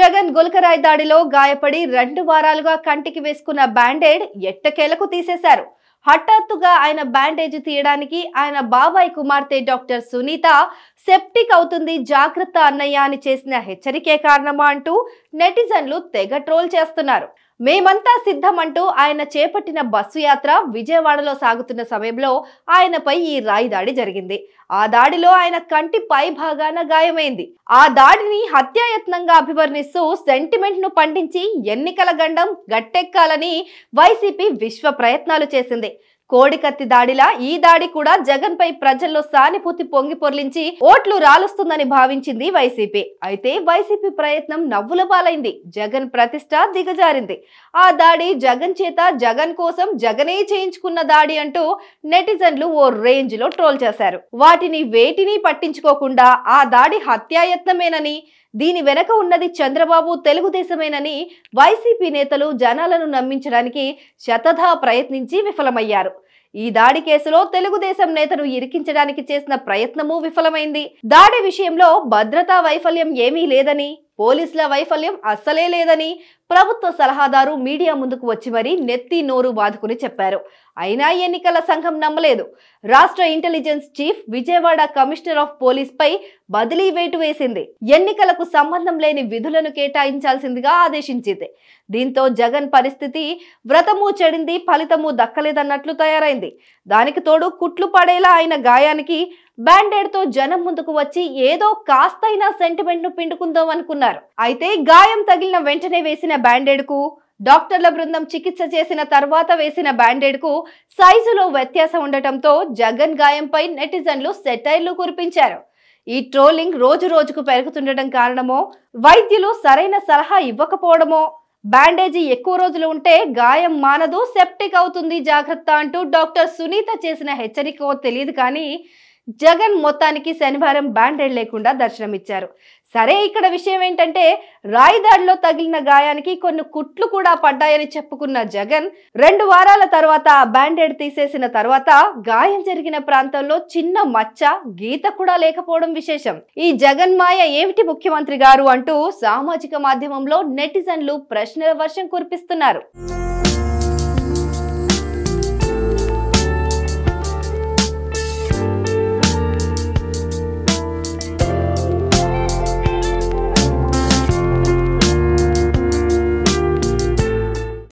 జగన్ గుల్కరాయ్ దాడిలో గాయపడి రెండు వారాలుగా కంటికి వేసుకున్న బ్యాండేడ్ ఎట్టకేలకు తీసేశారు హఠాత్తుగా ఆయన బ్యాండేజ్ తీయడానికి ఆయన బాబాయ్ కుమార్తె డాక్టర్ సునీత సెప్టిక్ అవుతుంది జాగ్రత్త అన్నయ్య అని చేసిన హెచ్చరికే కారణమా అంటూ నెటిజన్లు తెగ ట్రోల్ చేస్తున్నారు మేమంతా సిద్ధమంటూ ఆయన చేపట్టిన బస్సు యాత్ర విజయవాడలో సాగుతున్న సమయంలో ఆయనపై ఈ రాయి దాడి జరిగింది ఆ దాడిలో ఆయన కంటి పై భాగాన గాయమైంది ఆ దాడిని హత్యాయత్నంగా అభివర్ణిస్తూ సెంటిమెంట్ ను పండించి ఎన్నికల గండం గట్టెక్కాలని వైసీపీ విశ్వ ప్రయత్నాలు చేసింది కోడికత్తి దాడిలా ఈ దాడి కూడా జగన్ పై ప్రజల్లో సానుభూతి పొంగి పొర్లించి ఓట్లు రాలుస్తుందని భావించింది వైసీపీ అయితే వైసీపీ ప్రయత్నం నవ్వుల పాలైంది జగన్ ప్రతిష్ట దిగజారింది ఆ దాడి జగన్ చేత జగన్ కోసం జగనే చేయించుకున్న దాడి అంటూ నెటిజన్లు ఓ రేంజ్ లో ట్రోల్ చేశారు వాటిని వేటిని పట్టించుకోకుండా ఆ దాడి హత్యాయత్నమేనని దీని వెనక ఉన్నది చంద్రబాబు తెలుగుదేశమేనని వైసీపీ నేతలు జనాలను నమ్మించడానికి శతధా ప్రయత్నించి విఫలమయ్యారు ఈ దాడి కేసులో తెలుగుదేశం నేతను ఇరికించడానికి చేసిన ప్రయత్నము విఫలమైంది దాడి విషయంలో భద్రతా వైఫల్యం ఏమీ లేదని పోలీసుల వైఫల్యం అస్సలే లేదని ప్రభుత్వ సలహాదారు మీడియా ముందుకు వచ్చి మరీ నెత్తి నోరు బాదుకుని చెప్పారు అయినా ఎన్నికల సంఘం నమ్మలేదు రాష్ట్ర intelligence chief Vijayawada commissioner of police పై బదిలీ వేటు వేసింది ఎన్నికలకు సంబంధం లేని విధులను కేటాయించాల్సిందిగా ఆదేశించింది దీంతో జగన్ పరిస్థితి వ్రతము చెడింది ఫలితము దక్కలేదన్నట్లు తయారైంది దానికి తోడు కుట్లు పడేలా ఆయన గాయానికి తో జనం ముందుకు వచ్చి ఏదో కాస్తైనా సెంటిమెంట్ను పిండుకుందాం అనుకున్నారు అయితే గాయం తగిలిన వెంటనే వేసిన కు డాక్టర్ల బృందం చికిత్స చేసిన తర్వాత వేసిన బ్యాండేడ్ కు సైజులో వ్యత్యాసం ఉండటంతో జగన్ గాయంపై నెటిజన్లు సెటైర్లు కురిపించారు ఈ ట్రోలింగ్ రోజు రోజుకు పెరుగుతుండటం కారణమో వైద్యులు సరైన సలహా ఇవ్వకపోవడమో బ్యాండేజీ ఎక్కువ రోజులు ఉంటే గాయం మానదు సెప్టిక్ అవుతుంది జాగ్రత్త అంటూ డాక్టర్ సునీత చేసిన హెచ్చరికో తెలియదు కానీ జగన్ మొత్తానికి శనివారం బ్యాండెడ్ లేకుండా దర్శనమిచ్చారు సరే ఇక్కడ విషయం ఏంటంటే రాయిదాడిలో తగిలిన గాయానికి కొన్ని కుట్లు కూడా పడ్డాయని చెప్పుకున్న జగన్ రెండు వారాల తర్వాత బ్యాండెడ్ తీసేసిన తర్వాత గాయం జరిగిన ప్రాంతంలో చిన్న మచ్చ గీత కూడా లేకపోవడం విశేషం ఈ జగన్ మాయ ఏమిటి ముఖ్యమంత్రి గారు అంటూ సామాజిక మాధ్యమంలో నెటిజన్లు ప్రశ్నల వర్షం కురిపిస్తున్నారు